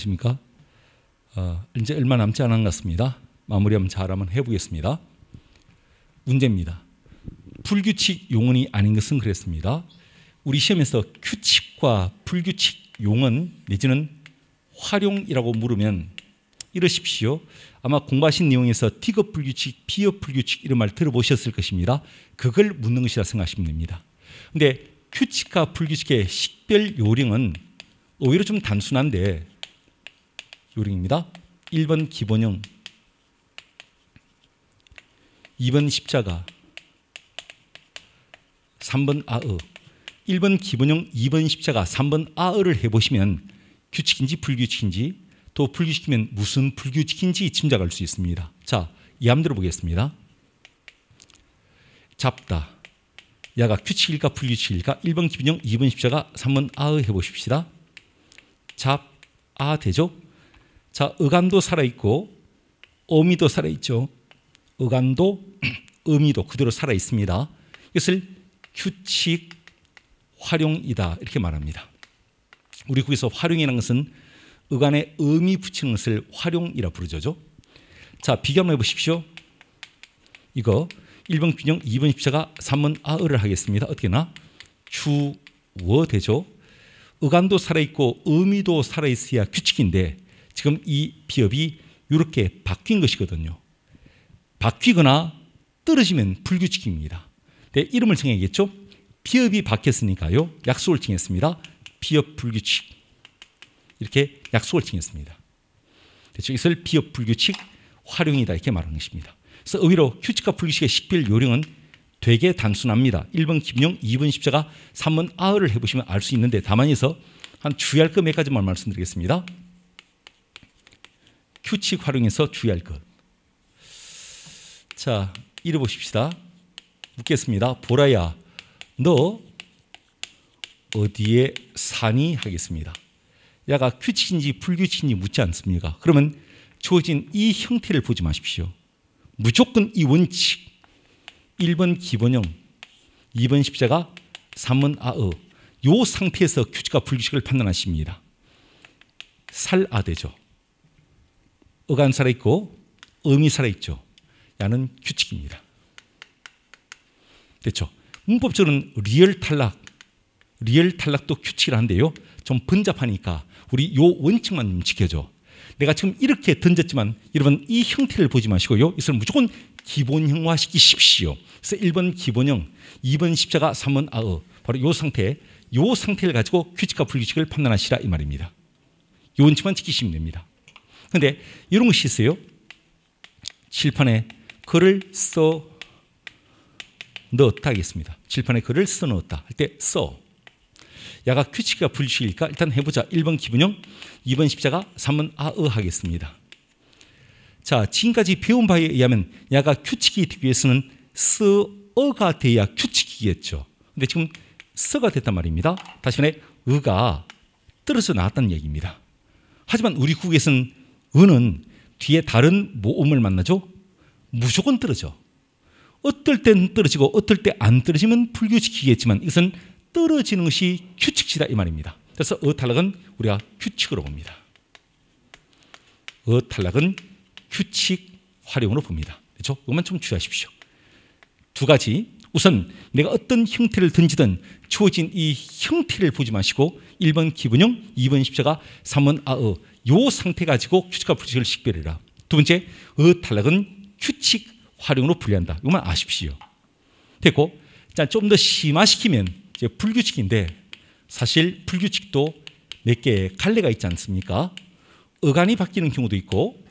안녕하십니까? 어, 이제 얼마 남지 않은 것 같습니다. 마무리하면 잘하면 해보겠습니다. 문제입니다. 불규칙 용언이 아닌 것은 그랬습니다. 우리 시험에서 규칙과 불규칙 용언 내지는 활용이라고 물으면 이러십시오. 아마 공부하신 내용에서 T급 불규칙, B급 불규칙 이런 말 들어보셨을 것입니다. 그걸 묻는 것이라 생각하시면 됩니다. 근데 규칙과 불규칙의 식별 요령은 오히려 좀 단순한데 요령입니다. 1번 기본형 2번 십자가 3번 아으 1번 기본형 2번 십자가 3번 아으를 해보시면 규칙인지 불규칙인지 또 불규칙이면 무슨 불규칙인지 짐작할 수 있습니다. 자, 이함 들어보겠습니다. 잡다 야가 규칙일까 불규칙일까 1번 기본형 2번 십자가 3번 아으 해보십시다. 잡아 되죠? 자, 의감도 살아있고 어미도 살아있죠. 의감도 의미도 그대로 살아있습니다. 이것을 규칙 활용이다 이렇게 말합니다. 우리 국에서 활용이라는 것은 의간의 의미 붙이는 것을 활용이라 부르죠. 자, 비교 한번 해보십시오. 이거 1번 균형, 2번 입자가 3번 아을을 하겠습니다. 어떻게 나? 주워 되죠. 의간도 살아있고 의미도 살아있어야 규칙인데 지금 이 비업이 이렇게 바뀐 것이거든요. 바뀌거나 떨어지면 불규칙입니다. 네, 이름을 정해야겠죠? 비업이 바뀌었으니까요. 약속을 정했습니다. 비업 불규칙. 이렇게 약속을 정했습니다. 대충 이것을 비업 불규칙 활용이다 이렇게 말하는 것입니다. 그래서 의외로 규칙과 불규칙의 식별 요령은 되게 단순합니다. 1번 김용, 2번 십자가, 3번 아을을 해보시면 알 수 있는데 다만 해서 한 주의할 금몇가지만 말씀드리겠습니다. 규칙 활용해서 주의할 것. 자, 이래 보십시다. 묻겠습니다. 보라야, 너 어디에 사니? 하겠습니다. 야가 규칙인지 불규칙인지 묻지 않습니까? 그러면 주어진 이 형태를 보지 마십시오. 무조건 이 원칙. 1번 기본형, 2번 십자가, 3번 아어. 요 상태에서 규칙과 불규칙을 판단하십니다. 살아대죠. 의간 살아있고 음이 살아있죠. 야는 규칙입니다. 됐죠? 그렇죠. 문법적으로는 리얼 탈락, 리얼 탈락도 규칙이라는데요. 좀 번잡하니까 우리 요 원칙만 지켜줘. 내가 지금 이렇게 던졌지만 여러분 이 형태를 보지 마시고요. 이것을 무조건 기본형화시키십시오. 그래서 1번 기본형, 2번 십자가, 3번 아어. 바로 요 상태, 요 상태를 가지고 규칙과 불규칙을 판단하시라 이 말입니다. 요 원칙만 지키시면 됩니다. 근데 이런 것이 있어요. 칠판에 글을 써 넣었다 하겠습니다. 칠판에 글을 써 넣었다 할 때 써. 야가 규칙과 불규칙일까? 일단 해보자. 1번 기분형, 2번 십자가, 3번 아으 하겠습니다. 자, 지금까지 배운 바에 의하면 야가 규칙이 되기 위해서는 쓰어가 돼야 규칙이겠죠. 근데 지금 쓰가 됐단 말입니다. 다시 말해 의가 떨어져 나왔다는 얘기입니다. 하지만 우리 국에서는 은은 뒤에 다른 모음을 만나죠. 무조건 떨어져. 어떨 땐 떨어지고 어떨 때 안 떨어지면 불규칙이겠지만 이것은 떨어지는 것이 규칙이다 이 말입니다. 그래서 어탈락은 우리가 규칙으로 봅니다. 어탈락은 규칙 활용으로 봅니다. 그렇죠? 이것만 좀 주의하십시오. 두 가지 우선 내가 어떤 형태를 던지든 주어진 이 형태를 보지 마시고 1번 기분형, 2번 십자가, 3번 아어 요 상태 가지고 규칙과 불칙을 식별해라. 두 번째, 어 탈락은 규칙 활용으로 분리한다. 이것만 아십시오. 됐고, 자, 좀 더 심화시키면 이제 불규칙인데 사실 불규칙도 몇 개의 갈래가 있지 않습니까? 어간이 바뀌는 경우도 있고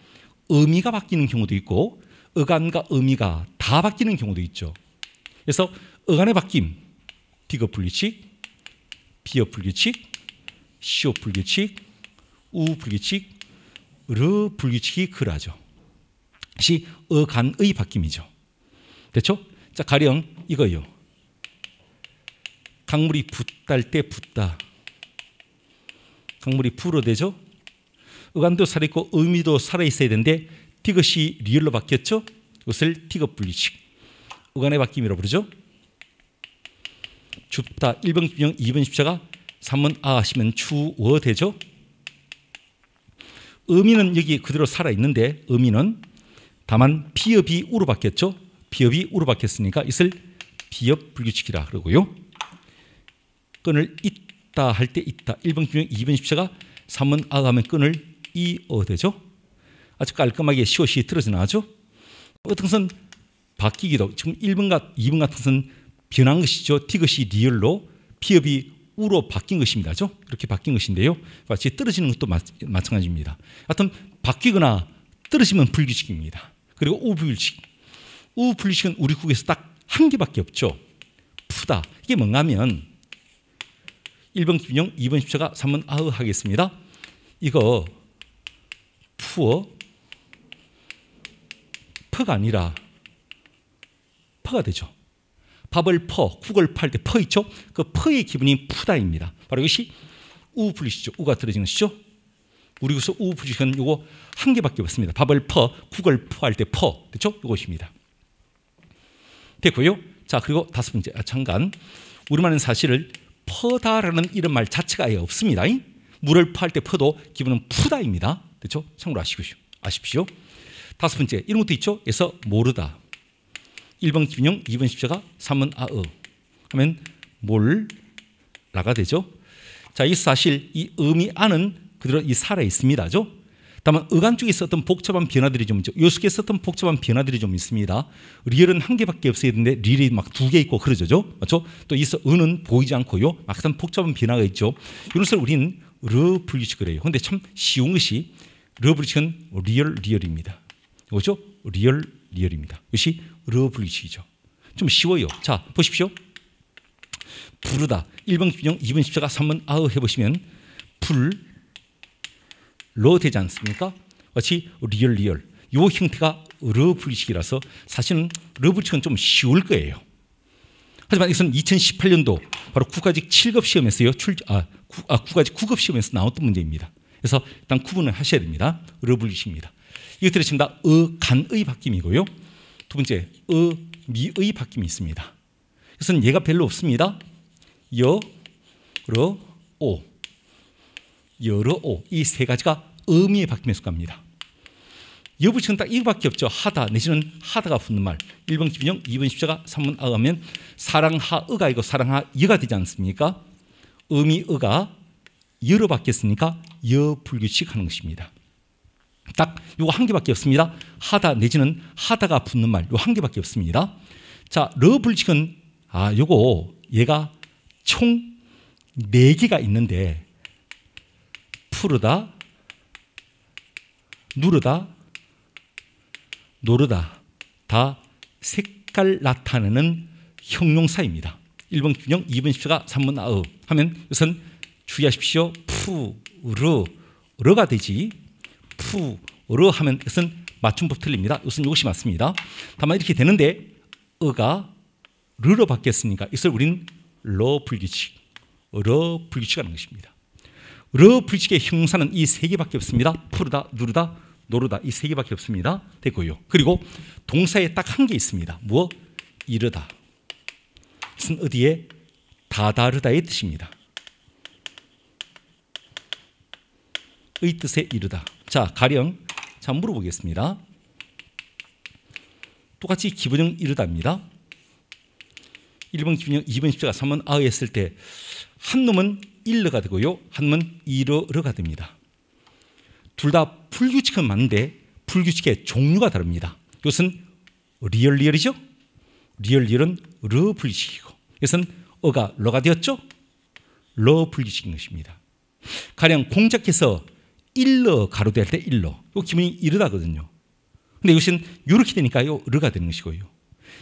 의미가 바뀌는 경우도 있고 어간과 의미가 다 바뀌는 경우도 있죠. 그래서 어간의 바뀜 비거풀 규칙, 비어풀 규칙, 시오풀 규칙, 우불 규칙, 르 불규칙이 그라죠. 다시 어간의 바뀜이죠. 됐죠? 자 가령 이거요. 강물이 붓달 때 붓다. 강물이 불어 대죠어간도 살아있고 의미도 살아있어야 되는데 디것이 리얼로 바뀌었죠? 이것을 디것 불규칙 의관의 바뀜이라고 부르죠. 줍다 1번 기명 2번 십자가 3번 아 하시면 추워 되죠. 의미는 여기 그대로 살아 있는데 의미는 다만 비읍이 우로 바뀌었죠. 비읍이 우로 바뀌었으니까 이슬 비읍 불규칙이라 그러고요. 끈을 있다 할 때 있다 1번 기명 2번 십자가 3번 아 하면 끈을 이어 되죠. 아주 깔끔하게 시옷이 틀어져 나죠. 어떤 것은 바뀌기도 하고 지금 1번과 2번 같은 것은 변한 것이죠. 티것이 리얼로 피업이 우로 바뀐 것입니다. 죠 이렇게 바뀐 것인데요. 마치 떨어지는 것도 마, 마찬가지입니다. 하여튼 바뀌거나 떨어지면 불규칙입니다. 그리고 우불규칙. 우불규칙은 우리 국에서 딱 한 개밖에 없죠. 푸다. 이게 뭔가 하면 1번 김용, 2번 십자가, 3번 아흐 하겠습니다. 이거 푸어 퍼가 아니라 파가 되죠. 밥을 퍼, 국을 팔 때 퍼 있죠? 그 퍼의 기분이 푸다입니다. 바로 이것이 우플리시죠. 우가 들어진 것이죠. 우리 교수 우플리시는 이거 한 개밖에 없습니다. 밥을 퍼, 국을 퍼할 때 퍼. 됐죠? 이것입니다. 됐고요. 자, 그리고 다섯 번째. 아, 잠깐. 우리말은 사실을 퍼다라는 이런 말 자체가 아예 없습니다. 물을 퍼할 때 퍼도 기분은 푸다입니다. 그렇죠? 참고로 아시고 아십시오. 다섯 번째. 이런 것도 있죠? 그서 모르다. 1번 기용형 2번 십자가, 3번 아어 하면 몰라가 되죠. 자, 이 사실 이 음이 아는 그대로 이 살아 있습니다죠. 다만 의간 쪽에 있었던 복잡한 변화들이 좀 있죠. 요숙에 있었던 복잡한 변화들이 좀 있습니다. 리얼은 한 개밖에 없어야 되는데 리얼이 막두 개 있고 그러죠. 맞죠? 또 이서 은은 보이지 않고요. 막상 복잡한 변화가 있죠. 이것을 우리는 르블리치 그래요. 근데 참 쉬운 것이 르블리치는 리얼 리얼입니다. 그죠? 리얼 리얼입니다. 이것이 러블리시죠. 좀 쉬워요. 자, 보십시오. 부르다. 1번 규정, 2번 십자가, 3번 아우 해보시면 불, 로 되지 않습니까? 마치 리얼 리얼. 요 형태가 러블리식이라서 사실은 러블리식은 좀 쉬울 거예요. 하지만 이것은 2018년도 바로 국가직 7급 시험에서요. 출, 아, 구, 아, 국가직 9급 시험에서 나왔던 문제입니다. 그래서 일단 구분을 하셔야 됩니다. 러블리식입니다. 이것들으 지금 다 어, 간의 바뀜이고요. 두 번째, 의, 미의 바뀜이 있습니다. 그래서 얘가 별로 없습니다. 여, 러, 오. 여러, 오. 이 세 가지가 의미의 바뀜의 순간니다 여부치는 딱 이거밖에 없죠. 하다 내지는 하다가 붙는 말. 1번 기빈형, 2번 십자가, 3번 아가면 사랑하의가 이거 사랑하여가 되지 않습니까? 의미의가 여로 바뀌었으니까 여불규칙하는 것입니다. 딱 이거 한 개밖에 없습니다. 하다 내지는 하다가 붙는 말, 이거 한 개밖에 없습니다. 자, 러블직은 아, 요거 얘가 총 네 개가 있는데 푸르다, 누르다, 노르다 다 색깔 나타내는 형용사입니다. 1번 균형, 2번 십자가, 3번 아우 하면 우선 주의하십시오. 푸르, 르가 되지 푸르 하면 이것은 맞춤법 틀립니다. 이것은 이것이 맞습니다. 다만 이렇게 되는데 어가 르로 바뀌었으니까 이것을 우린 러 불규칙, 러 불규칙이라는 것입니다. 러 불규칙의 형사는 이 세 개밖에 없습니다. 푸르다, 누르다, 노르다 이 세 개밖에 없습니다. 됐고요. 그리고 동사에 딱 한 개 있습니다. 무 이르다. 이것은 어디에? 다다르다의 뜻입니다. 의 뜻에 이르다. 자, 가령 자 물어보겠습니다. 똑같이 기본형 이르답니다. 1번 기본형, 2번 십자가, 3번 아의 했을 때 한 놈은 1러가 되고요. 한 놈은 2러가 됩니다. 둘 다 불규칙은 맞는데 불규칙의 종류가 다릅니다. 이것은 리얼 리얼이죠. 리얼 리얼은 러 불규칙이고 이것은 어가 러가 되었죠. 러 불규칙인 것입니다. 가령 공작해서 일러 가로되 할 때 일러. 이 기분이 이르다거든요. 근데 이것은 이렇게 되니까요. 르가 되는 것이고요.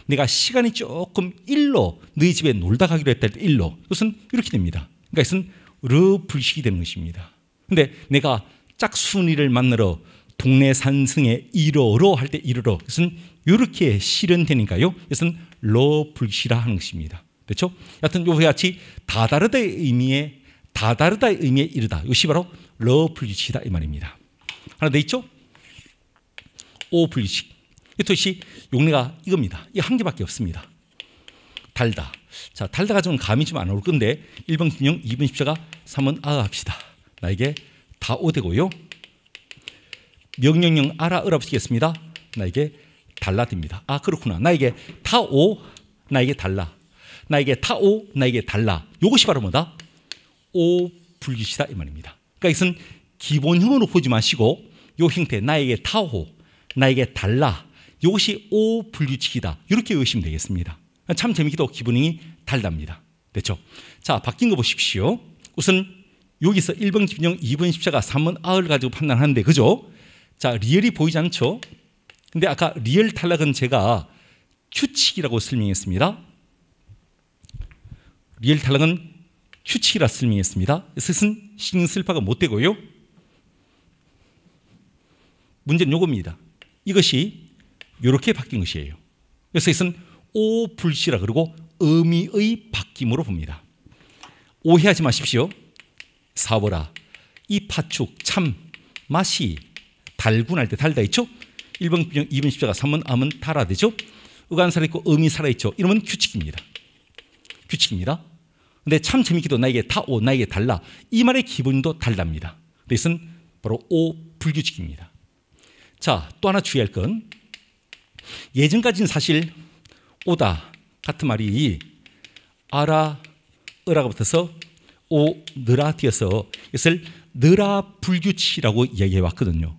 내가 시간이 조금 일러 너희 집에 놀다 가기로 했다 할때 일러. 이것은 이렇게 됩니다. 그러니까 이것은 르 불식이 되는 것입니다. 근데 내가 짝순이를 만나러 동네 산승에 이러러 할때 이르러 이것은 이렇게 실현되니까요. 이것은 러 불시라 하는 것입니다. 그렇죠? 여하튼 요와 같이 다다르다의 의미의 다 다르다의 의미에 이르다. 이것이 바로 러플리식이다이 말입니다. 하나 더 있죠? 오플리식이토시 용례가 이겁니다. 이 한 개밖에 없습니다. 달다. 자, 달다 가좀고는 감이 좀 안 올 건데 1번 김용, 2번 십자가, 3번 아가 합시다. 나에게 다오 되고요. 명령형 아 으라 붙이겠습니다. 나에게 달라 됩니다. 아 그렇구나. 나에게 다오, 나에게 달라. 나에게 타오, 나에게 달라. 요것이 바로 뭐다? 오불기시다 이 말입니다. 그러니까 이것은 기본형으로 보지 마시고 이 형태 나에게 타호, 나에게 달라 이것이 오불규칙이다 이렇게 의심 되겠습니다. 참 재밌게도 기본형이 달랍니다 됐죠? 자 바뀐 거 보십시오. 우선 여기서 1번 집형 2번 십자가, 3번 아을 가지고 판단하는데 그죠? 자 리얼이 보이지 않죠? 근데 아까 리얼 탈락은 제가 규칙이라고 설명했습니다. 리얼 탈락은 휴치라 쓸미했습니다. 스승 신 슬파가 못 되고요. 문제는 요겁니다. 이것이 이렇게 바뀐 것이에요. 그래서 이것은 오불시라 그러고 의미의 바뀜으로 봅니다. 오해하지 마십시오. 사워라. 이 파축 참 맛이 달군할 때 달다 있죠? 1번 균형 2번 십자가 3번 암은 달아 되죠? 의관 살아있고 음이 살아있죠? 이러면 규칙입니다. 규칙입니다. 근데 참재밌기도 나에게 다 오 나에게 달라 이 말의 기본도 달랍니다. 이것은 바로 오 불규칙입니다. 자, 또 하나 주의할 건 예전까지는 사실 오다 같은 말이 아라 으라가 붙어서 오 느라 뛰어서 이것을 느라 불규칙이라고 이야기해 왔거든요.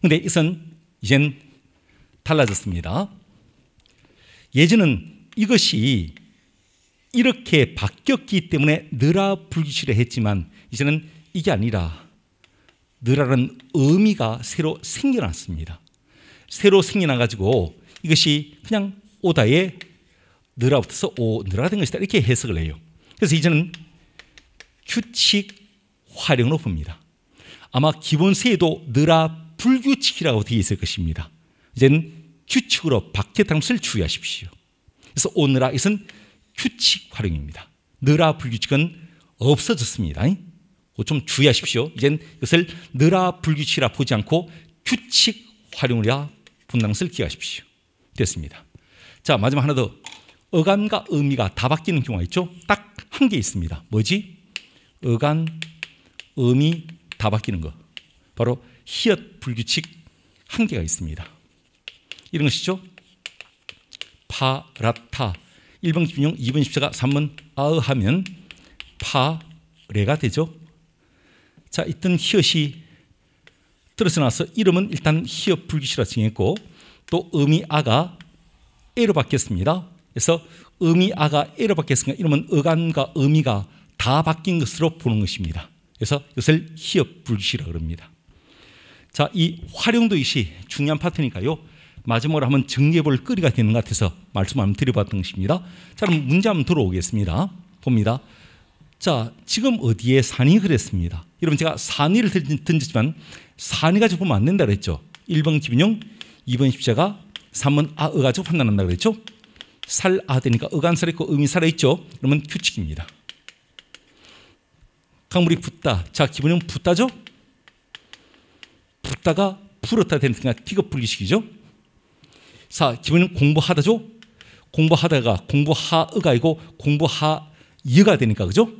근데 이것은 이젠 달라졌습니다. 예전은 이것이 이렇게 바뀌었기 때문에 느라 불실해했지만 이제는 이게 아니라 느라는 의미가 새로 생겨났습니다. 새로 생겨나 가지고 이것이 그냥 오다의 느라 붙어서 오 느라 된 것이다 이렇게 해석을 해요. 그래서 이제는 규칙 활용으로 봅니다. 아마 기본세에도 느라 불규칙이라고 되어 있을 것입니다. 이제는 규칙으로 바뀌었다는 것을 주의하십시오. 그래서 오느라 이것은 규칙 활용입니다. 느라 불규칙은 없어졌습니다. 좀 주의하십시오. 이젠 이것을 느라 불규칙이라 보지 않고 규칙 활용이라 분당 것기하십시오 됐습니다. 자 마지막 하나 더 어감과 의미가 다 바뀌는 경우가 있죠. 딱 한 개 있습니다. 뭐지? 어감, 의미 다 바뀌는 거. 바로 히읗 불규칙 한 개가 있습니다. 이런 것이죠. 파라타 1번 16, 2번 14가 3번 아으 하면 파레가 되죠. 자, 있던 히읗이 들어서 나서 이름은 일단 히읗 불기시라 정했고 또 음이 아가 에로 바뀌었습니다. 그래서 음이 아가 에로 바뀌었으니까 이름은 어간과 음이가 다 바뀐 것으로 보는 것입니다. 그래서 이것을 히읗 불기시라 그럽니다. 자, 이 활용도 역시 중요한 파트니까요. 마지막으로 한번 정리해 볼 거리가 되는 것 같아서 말씀 한번 드려봤던 것입니다. 자, 그럼 문제 한번 들어오겠습니다. 봅니다. 자, 지금 어디에 산이 그랬습니다. 여러분 제가 산이를 던졌지만 산이가 좁으면 안 된다 그랬죠. 1번 기빈용, 2번 십자가, 3번 아, 어가 지 판단한다 그랬죠. 살, 아 되니까 어간 살있고 음이 살아있죠. 그러면 규칙입니다. 강물이 붓다. 자, 기본형 붓다죠? 붓다가 풀었다 되니까 기급 분리식이죠. 자, 기본은 공부하다죠? 공부하다가 공부하의가 아고 공부하이가 되니까 그죠?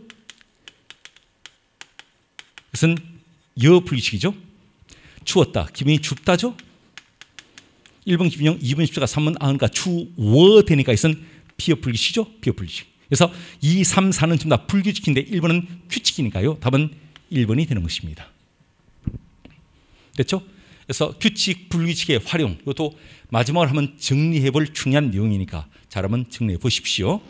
이것은 여 분리식이죠. 추웠다. 기분이 춥다죠? 1번 기분형, 2번 십자가, 3번 아흔가 추워 되니까 이것은 비어 분리식이죠. 비어 분리식. 그래서 2, 3, 4는 전다 불규칙인데 1번은 규칙이니까요. 답은 1번이 되는 것입니다. 됐죠? 그래서 규칙, 불규칙의 활용 이것도 마지막으로 한번 정리해 볼 중요한 내용이니까 잘 한번 정리해 보십시오.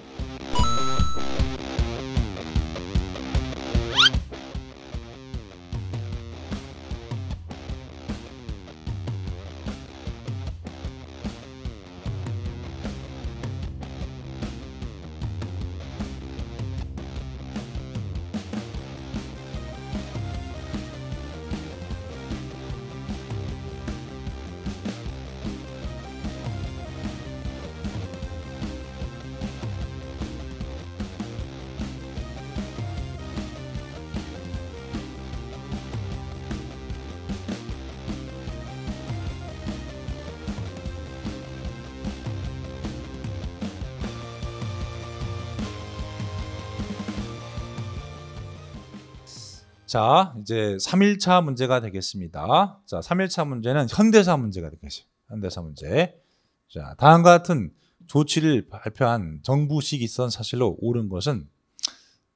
자, 이제 3일차 문제가 되겠습니다. 자, 3일차 문제는 현대사 문제가 되겠습니다. 현대사 문제. 자, 다음과 같은 조치를 발표한 정부식 이선 사실로 옳은 것은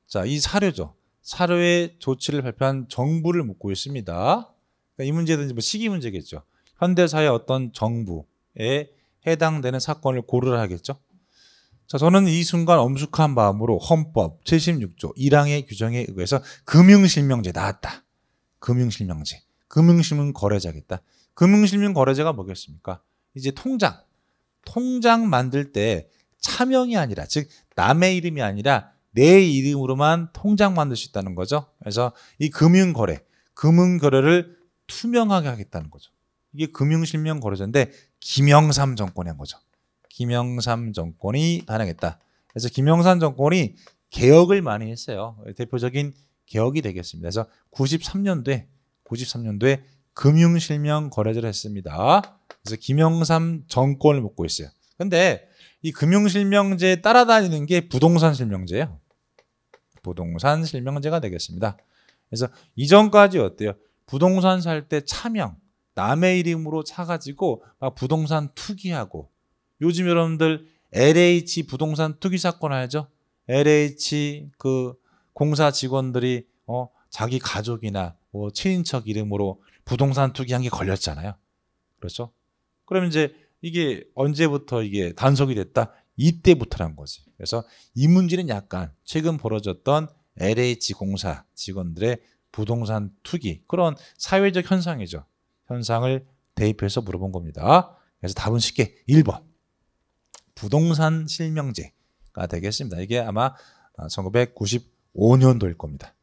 자, 이 사료죠. 사료의 조치를 발표한 정부를 묻고 있습니다. 그러니까 이문제든뭐 시기 문제겠죠. 현대사의 어떤 정부에 해당되는 사건을 고르라 하겠죠. 자, 저는 이 순간 엄숙한 마음으로 헌법 76조 1항의 규정에 의해서 금융실명제 나왔다. 금융실명제. 금융실명 거래자겠다. 금융실명 거래자가 뭐겠습니까? 이제 통장. 통장 만들 때 차명이 아니라, 즉, 남의 이름이 아니라 내 이름으로만 통장 만들 수 있다는 거죠. 그래서 이 금융거래, 금융거래를 투명하게 하겠다는 거죠. 이게 금융실명 거래자인데, 김영삼 정권이 거죠. 김영삼 정권이 반영했다. 그래서 김영삼 정권이 개혁을 많이 했어요. 대표적인 개혁이 되겠습니다. 그래서 93년도에 93년도에 금융실명 거래를 제 했습니다. 그래서 김영삼 정권을 묻고 있어요. 근데 이 금융실명제 따라다니는 게 부동산 실명제예요. 부동산 실명제가 되겠습니다. 그래서 이전까지 어때요? 부동산 살 때 차명, 남의 이름으로 차가지고 막 부동산 투기하고 요즘 여러분들 LH 부동산 투기 사건 알죠? LH 그 공사 직원들이 어 자기 가족이나 뭐 친인척 이름으로 부동산 투기한 게 걸렸잖아요. 그렇죠? 그럼 이제 이게 언제부터 이게 단속이 됐다? 이때부터란 거지. 그래서 이 문제는 약간 최근 벌어졌던 LH 공사 직원들의 부동산 투기 그런 사회적 현상이죠. 현상을 대입해서 물어본 겁니다. 그래서 답은 쉽게 1번. 부동산 실명제가 되겠습니다. 이게 아마 1995년도일 아, 겁니다.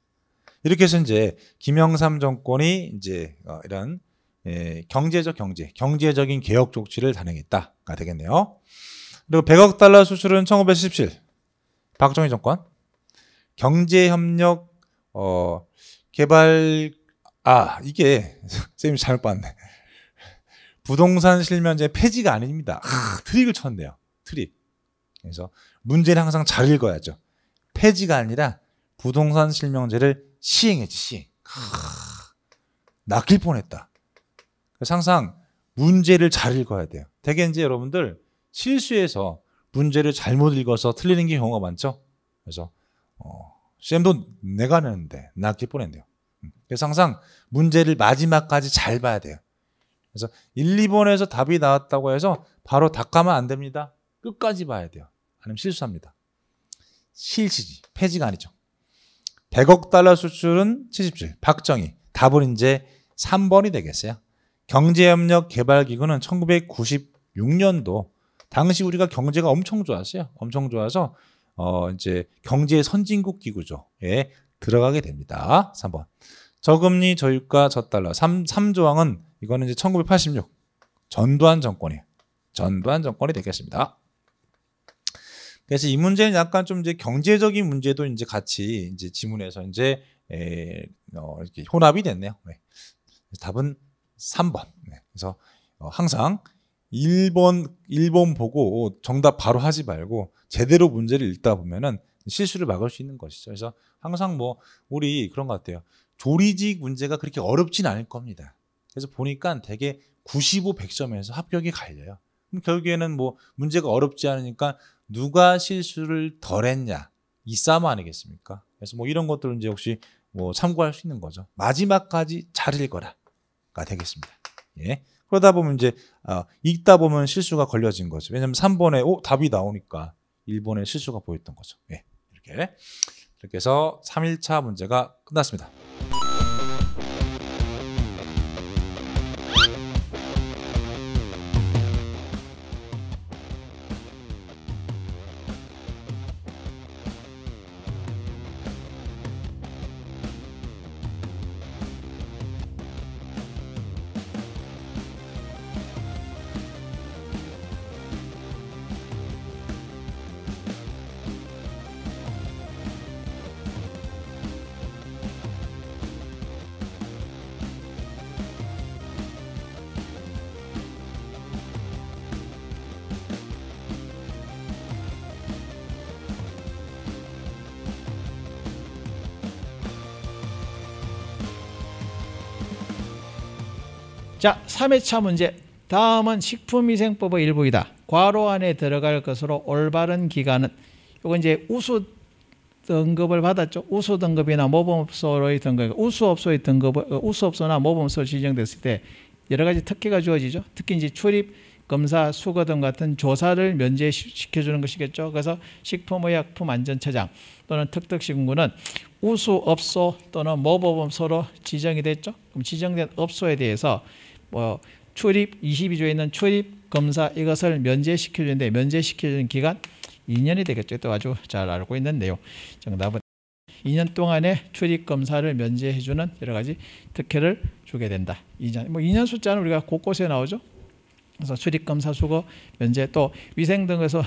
이렇게 해서 이제 김영삼 정권이 이제 어, 이런 예, 경제적 경제, 경제적인 개혁 조치를 단행했다가 되겠네요. 그리고 100억 달러 수출은 1977 박정희 정권 경제협력 어 개발 아 이게 쌤이 잘못 봤네 부동산 실명제 폐지가 아닙니다 아, 트릭을 쳤네요 트립. 그래서 문제는 항상 잘 읽어야죠. 폐지가 아니라 부동산 실명제를 시행했지, 시행. 아, 낚일 뻔했다. 그래서 항상 문제를 잘 읽어야 돼요. 대개 이제 여러분들 실수해서 문제를 잘못 읽어서 틀리는 게 경우가 많죠. 그래서 어, 쌤도 내가 내는데 낚일 뻔했네요. 음, 그래서 항상 문제를 마지막까지 잘 봐야 돼요. 그래서 1, 2번에서 답이 나왔다고 해서 바로 닦아면 안 됩니다. 끝까지 봐야 돼요. 아니면 실수합니다. 실시지, 폐지가 아니죠. 100억 달러 수출은 77. 박정희. 답은 이제 3번이 되겠어요. 경제협력 개발기구는 1996년도 당시 우리가 경제가 엄청 좋았어요. 엄청 좋아서 어 이제 경제 선진국 기구죠에 들어가게 됩니다. 3번. 저금리 저유가 저달러 3 3조항은 이거는 이제 1986 전두환 정권이 전두환 정권이 되겠습니다. 그래서 이 문제는 약간 좀 이제 경제적인 문제도 이제 같이 이제 지문에서 이제 에, 어, 이렇게 혼합이 됐네요. 네. 답은 3번. 네. 그래서 어, 항상 1번 1번 보고 정답 바로 하지 말고 제대로 문제를 읽다 보면은 실수를 막을 수 있는 것이죠. 그래서 항상 뭐 우리 그런 것 같아요. 조리직 문제가 그렇게 어렵진 않을 겁니다. 그래서 보니까 대개 95, 100점에서 합격이 갈려요. 결국에는 뭐 문제가 어렵지 않으니까 누가 실수를 덜 했냐 이 싸움 아니겠습니까? 그래서 뭐 이런 것들은 이제 혹시 뭐 참고할 수 있는 거죠. 마지막까지 잘 읽어라가 되겠습니다. 예. 그러다 보면 이제 어, 읽다 보면 실수가 걸려진 거죠. 왜냐면 3번에 오 답이 나오니까 1번에 실수가 보였던 거죠. 예. 이렇게 이렇게 해서 3일차 문제가 끝났습니다. 자, 3회차 문제. 다음은 식품위생법의 일부이다. 과로 안에 들어갈 것으로 올바른 기간은 요건 이제 우수 등급을 받았죠. 우수 등급이나 모범업소의 등급, 우수업소의 등급, 우수업소나 모범업소 지정됐을 때 여러 가지 특혜가 주어지죠. 특히 이제 출입, 검사, 수거 등 같은 조사를 면제시켜주는 것이겠죠. 그래서 식품의약품안전처장 또는 특특식품군은 우수업소 또는 모범업소로 지정이 됐죠. 그럼 지정된 업소에 대해서 뭐 출입 22조에 있는 출입 검사 이것을 면제시켜주는데 면제시켜주는 기간 2년이 되겠죠. 또 아주 잘 알고 있는데요. 정답은 2년 동안에 출입 검사를 면제해주는 여러 가지 특혜를 주게 된다. 2년 뭐 2년 숫자는 우리가 곳곳에 나오죠. 그래서 출입 검사 수거 면제 또 위생 등에서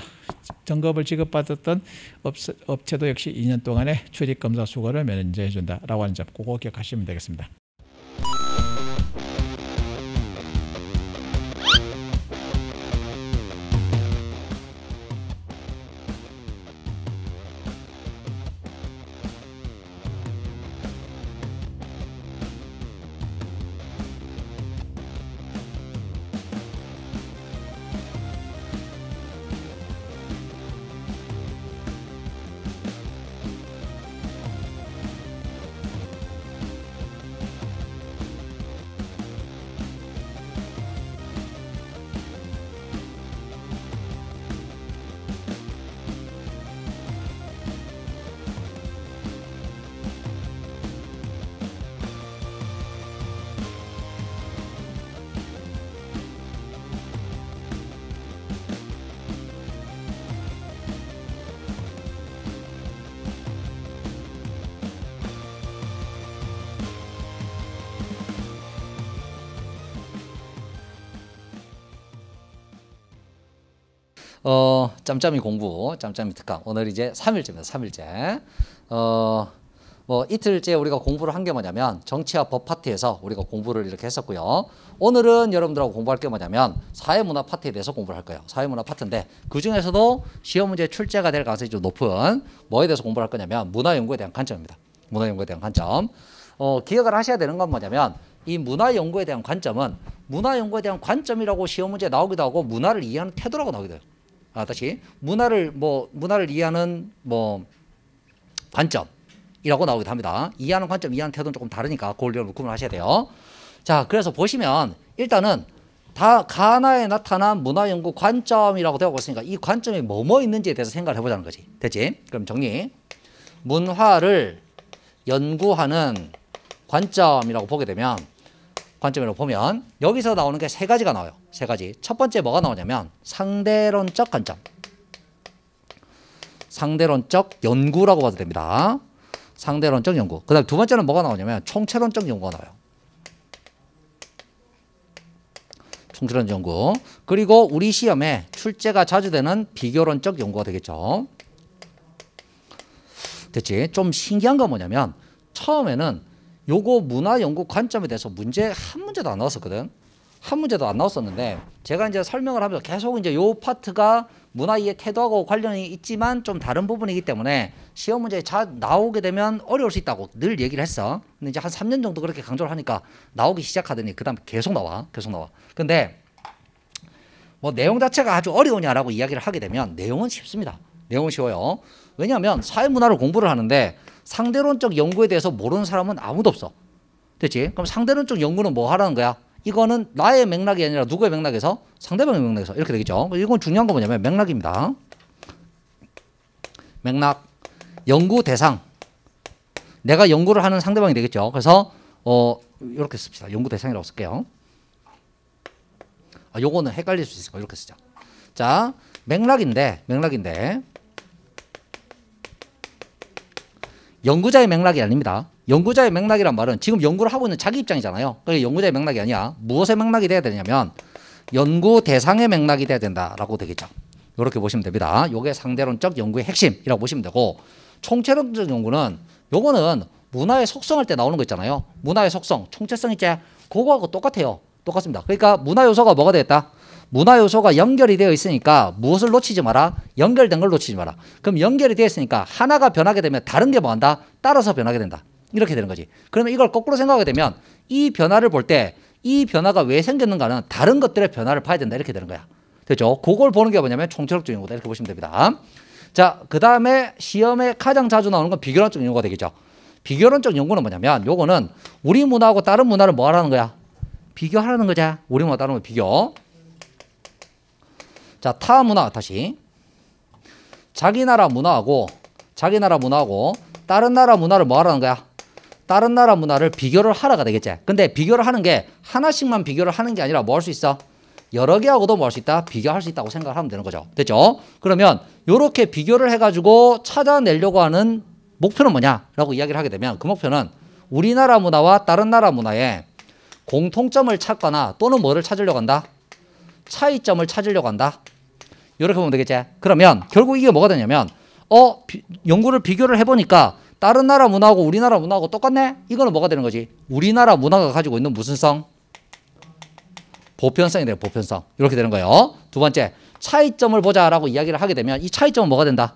점검을 지급받았던 업체, 도 역시 2년 동안에 출입 검사 수거를 면제해준다라고 하는 점, 그거 기억하시면 되겠습니다. 어, 짬짬이 공부, 짬짬이 특강. 오늘 이제 3일째입니다. 3일째. 어, 뭐 이틀째 우리가 공부를 한 게 뭐냐면 정치와 법 파트에서 우리가 공부를 이렇게 했었고요. 오늘은 여러분들하고 공부할 게 뭐냐면 사회문화 파트에 대해서 공부를 할 거예요. 사회문화 파트인데 그중에서도 시험 문제 출제가 될 가능성이 좀 높은 뭐에 대해서 공부를 할 거냐면 문화연구에 대한 관점입니다. 문화연구에 대한 관점. 어, 기억을 하셔야 되는 건 뭐냐면 이 문화연구에 대한 관점은 문화연구에 대한 관점이라고 시험 문제 에 나오기도 하고 문화를 이해하는 태도라고 나오기도 해요. 아, 다시 문화를 뭐 문화를 이해하는 뭐 관점이라고 나오기도 합니다. 이해하는 관점, 이해하는 태도는 조금 다르니까 그걸 구분하셔야 돼요. 자, 그래서 보시면 일단은 다 가나에 나타난 문화 연구 관점이라고 되어 있으니까 이 관점이 뭐뭐 있는지에 대해서 생각을 해보자는 거지. 됐지? 그럼 정리. 문화를 연구하는 관점이라고 보게 되면 관점으로 보면 여기서 나오는 게 세 가지가 나와요. 세 가지. 첫 번째 뭐가 나오냐면 상대론적 관점. 상대론적 연구라고 봐도 됩니다. 상대론적 연구. 그 다음 두 번째는 뭐가 나오냐면 총체론적 연구가 나와요. 총체론 연구. 그리고 우리 시험에 출제가 자주 되는 비교론적 연구가 되겠죠. 됐지? 좀 신기한 건 뭐냐면 처음에는 요거 문화 연구 관점에 대해서 문제 한 문제도 안 나왔었거든. 한 문제도 안 나왔었는데 제가 이제 설명을 하면서 계속 이제 요 파트가 문화 이해 태도하고 관련이 있지만 좀 다른 부분이기 때문에 시험 문제에 잘 나오게 되면 어려울 수 있다고 늘 얘기를 했어. 근데 이제 한 3년 정도 그렇게 강조를 하니까 나오기 시작하더니 그다음 계속 나와. 계속 나와. 근데 뭐 내용 자체가 아주 어려우냐라고 이야기를 하게 되면 내용은 쉽습니다. 내용은 쉬워요. 왜냐하면 사회 문화를 공부를 하는데 상대론적 연구에 대해서 모르는 사람은 아무도 없어. 됐지? 그럼 상대론적 연구는 뭐 하라는 거야? 이거는 나의 맥락이 아니라 누구의 맥락에서? 상대방의 맥락에서. 이렇게 되겠죠. 이건 중요한 거 뭐냐면 맥락입니다. 맥락. 연구 대상. 내가 연구를 하는 상대방이 되겠죠. 그래서 어 이렇게 씁시다. 연구 대상이라고 쓸게요. 아, 요거는 헷갈릴 수 있으니까 이렇게 쓰자. 자, 맥락인데, 맥락인데 연구자의 맥락이 아닙니다. 연구자의 맥락이란 말은 지금 연구를 하고 있는 자기 입장이잖아요. 그러니까 연구자의 맥락이 아니야. 무엇의 맥락이 돼야 되냐면 연구 대상의 맥락이 돼야 된다라고 되겠죠. 이렇게 보시면 됩니다. 이게 상대론적 연구의 핵심이라고 보시면 되고 총체론적 연구는 요거는 문화의 속성할 때 나오는 거 있잖아요. 문화의 속성, 총체성 있지? 그거하고 똑같아요. 똑같습니다. 그러니까 문화 요소가 뭐가 되겠다? 문화 요소가 연결이 되어 있으니까 무엇을 놓치지 마라? 연결된 걸 놓치지 마라. 그럼 연결이 되어 있으니까 하나가 변하게 되면 다른 게 뭐한다? 따라서 변하게 된다. 이렇게 되는 거지. 그러면 이걸 거꾸로 생각하게 되면 이 변화를 볼 때 이 변화가 왜 생겼는가는 다른 것들의 변화를 봐야 된다. 이렇게 되는 거야. 되죠? 그걸 보는 게 뭐냐면 총체적인 연구다. 이렇게 보시면 됩니다. 자, 그 다음에 시험에 가장 자주 나오는 건 비교론적 연구가 되겠죠. 비교론적 연구는 뭐냐면 요거는 우리 문화하고 다른 문화를 뭐 하라는 거야? 비교하라는 거죠 우리 문화 다른 문 비교. 자, 타 문화 다시. 자기 나라 문화하고 자기 나라 문화하고 다른 나라 문화를 뭐 하라는 거야? 다른 나라 문화를 비교를 하라가 되겠지. 근데 비교를 하는 게 하나씩만 비교를 하는 게 아니라 뭐 할 수 있어? 여러 개하고도 뭐 할 수 있다? 비교할 수 있다고 생각을 하면 되는 거죠. 됐죠? 그러면 이렇게 비교를 해가지고 찾아내려고 하는 목표는 뭐냐? 라고 이야기를 하게 되면 그 목표는 우리나라 문화와 다른 나라 문화의 공통점을 찾거나 또는 뭐를 찾으려고 한다? 차이점을 찾으려고 한다. 이렇게 보면 되겠지. 그러면 결국 이게 뭐가 되냐면 어 비, 연구를 비교를 해보니까 다른 나라 문화하고 우리나라 문화하고 똑같네. 이거는 뭐가 되는 거지? 우리나라 문화가 가지고 있는 무슨 성? 보편성이 돼요. 보편성 이렇게 되는 거예요. 두 번째 차이점을 보자라고 이야기를 하게 되면 이 차이점은 뭐가 된다?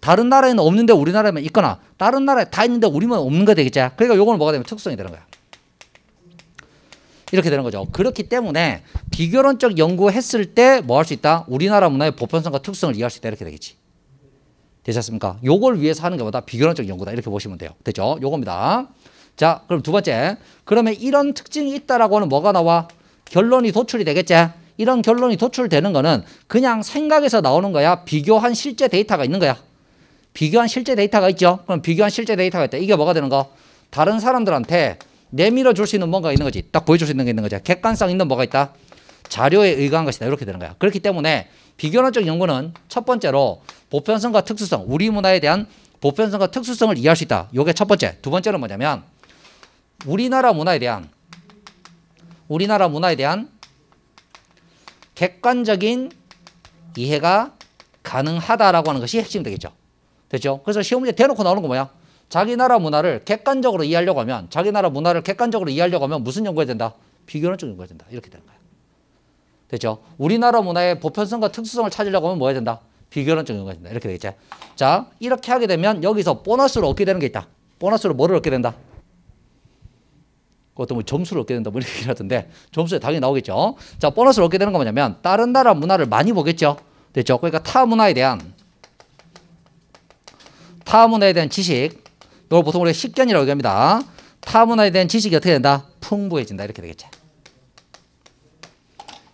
다른 나라에는 없는데 우리나라에만 있거나 다른 나라에 다 있는데 우리만 없는 거 되겠지. 그러니까 이거는 뭐가 되면 특성이 되는 거야. 이렇게 되는 거죠. 그렇기 때문에 비교론적 연구했을 때 뭐 할 수 있다? 우리나라 문화의 보편성과 특성을 이해할 수 있다 이렇게 되겠지. 되셨습니까? 요걸 위해서 하는 게보다 비교론적 연구다 이렇게 보시면 돼요. 되죠 요겁니다. 자, 그럼 두 번째. 그러면 이런 특징이 있다라고 하는 뭐가 나와? 결론이 도출이 되겠지? 이런 결론이 도출되는 거는 그냥 생각에서 나오는 거야? 비교한 실제 데이터가 있는 거야? 비교한 실제 데이터가 있죠? 그럼 비교한 실제 데이터가 있다. 이게 뭐가 되는 거? 다른 사람들한테 내밀어 줄 수 있는 뭔가 있는 거지. 딱 보여줄 수 있는 게 있는 거지. 객관성 있는 뭐가 있다? 자료에 의거한 것이다. 이렇게 되는 거야. 그렇기 때문에 비교론적 연구는 첫 번째로 보편성과 특수성, 우리 문화에 대한 보편성과 특수성을 이해할 수 있다. 요게 첫 번째. 두 번째는 뭐냐면 우리나라 문화에 대한 우리나라 문화에 대한 객관적인 이해가 가능하다라고 하는 것이 핵심 되겠죠. 됐죠? 그래서 시험 문제 대놓고 나오는 거 뭐야? 자기 나라 문화를 객관적으로 이해하려고 하면 자기 나라 문화를 객관적으로 이해하려고 하면 무슨 연구해야 된다? 비교론적 연구해야 된다. 이렇게 되는 거예요. 되죠? 우리나라 문화의 보편성과 특수성을 찾으려고 하면 뭐 해야 된다? 비교론적 연구해야 된다. 이렇게 되겠죠? 자, 이렇게 하게 되면 여기서 보너스로 얻게 되는 게 있다. 보너스로 뭐를 얻게 된다? 그것도 뭐 점수를 얻게 된다. 뭐 이렇게 하던데 점수에 당연히 나오겠죠. 자, 보너스를 얻게 되는 건 뭐냐면 다른 나라 문화를 많이 보겠죠. 됐죠? 그러니까 타 문화에 대한 타 문화에 대한 지식 이걸 보통 우리가 식견이라고 얘기합니다. 타문화에 대한 지식이 어떻게 된다? 풍부해진다. 이렇게 되겠죠.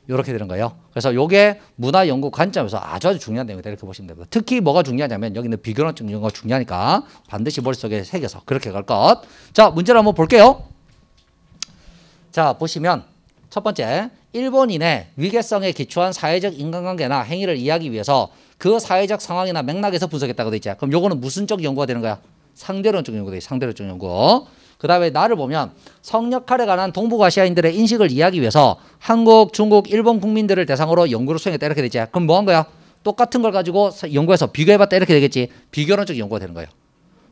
이렇게 되는 거예요. 그래서 이게 문화 연구 관점에서 아주 아주 중요한 내용이다 이렇게 보시면 됩니다. 특히 뭐가 중요하냐면 여기는 비교론적 연구가 중요하니까 반드시 머릿속에 새겨서 그렇게 갈 것. 자, 문제를 한번 볼게요. 자, 보시면 첫 번째, 일본인의 위계성에 기초한 사회적 인간관계나 행위를 이해하기 위해서 그 사회적 상황이나 맥락에서 분석했다고 돼 있죠. 그럼 이거는 무슨 쪽 연구가 되는 거야? 상대론적 연구다. 상대론적 연구. 그 다음에 나를 보면 성역할에 관한 동북아시아인들의 인식을 이해하기 위해서 한국, 중국, 일본 국민들을 대상으로 연구를 수행했다 이렇게 되지. 그럼 뭐한 거야? 똑같은 걸 가지고 연구해서 비교해봤다 이렇게 되겠지. 비교론적 연구가 되는 거예요.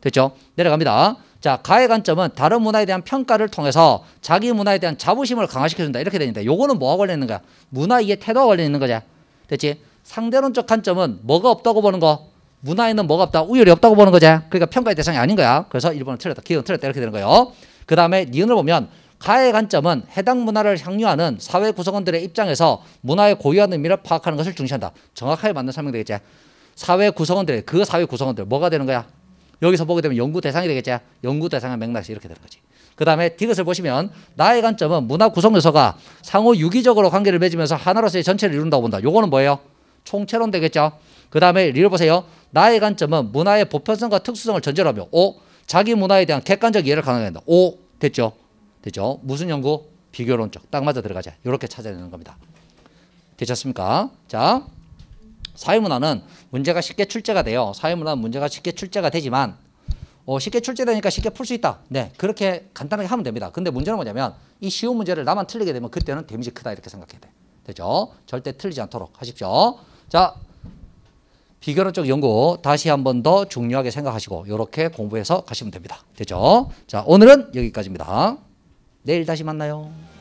됐죠? 내려갑니다. 자, 가의 관점은 다른 문화에 대한 평가를 통해서 자기 문화에 대한 자부심을 강화시켜준다. 이렇게 되는데 요거는 뭐와 관련 있는 거야? 문화 이해 태도와 관련 있는 거지. 됐지? 상대론적 관점은 뭐가 없다고 보는 거? 문화에는 뭐가 없다? 우열이 없다고 보는 거지. 그러니까 평가의 대상이 아닌 거야. 그래서 일본은 틀렸다. 기억은 틀렸다. 이렇게 되는 거예요. 그 다음에 니은을 보면 가의 관점은 해당 문화를 향유하는 사회 구성원들의 입장에서 문화의 고유한 의미를 파악하는 것을 중시한다. 정확하게 맞는 설명 되겠지. 사회 구성원들, 의그 사회 구성원들 뭐가 되는 거야? 여기서 보게 되면 연구 대상이 되겠지. 연구 대상의 맥락이 이렇게 되는 거지. 그 다음에 디귿을 보시면 나의 관점은 문화 구성 요소가 상호 유기적으로 관계를 맺으면서 하나로서의 전체를 이룬다고 본다. 요거는 뭐예요? 총체론 되겠죠. 그 다음에 리를 보세요. 나의 관점은 문화의 보편성과 특수성을 전제로 하며 오 자기 문화에 대한 객관적 이해를 가능하게 한다. 오 됐죠. 됐죠. 무슨 연구? 비교론적. 딱 맞아 들어가자. 이렇게 찾아내는 겁니다. 되셨습니까? 자 사회문화는 문제가 쉽게 출제가 돼요. 사회문화는 문제가 쉽게 출제가 되지만 어, 쉽게 출제되니까 쉽게 풀 수 있다. 네, 그렇게 간단하게 하면 됩니다. 근데 문제는 뭐냐면 이 쉬운 문제를 나만 틀리게 되면 그때는 데미지 크다 이렇게 생각해야 돼. 되죠? 절대 틀리지 않도록 하십시오. 자, 비결론적 연구 다시 한 번 더 중요하게 생각하시고 이렇게 공부해서 가시면 됩니다. 됐죠? 자, 오늘은 여기까지입니다. 내일 다시 만나요.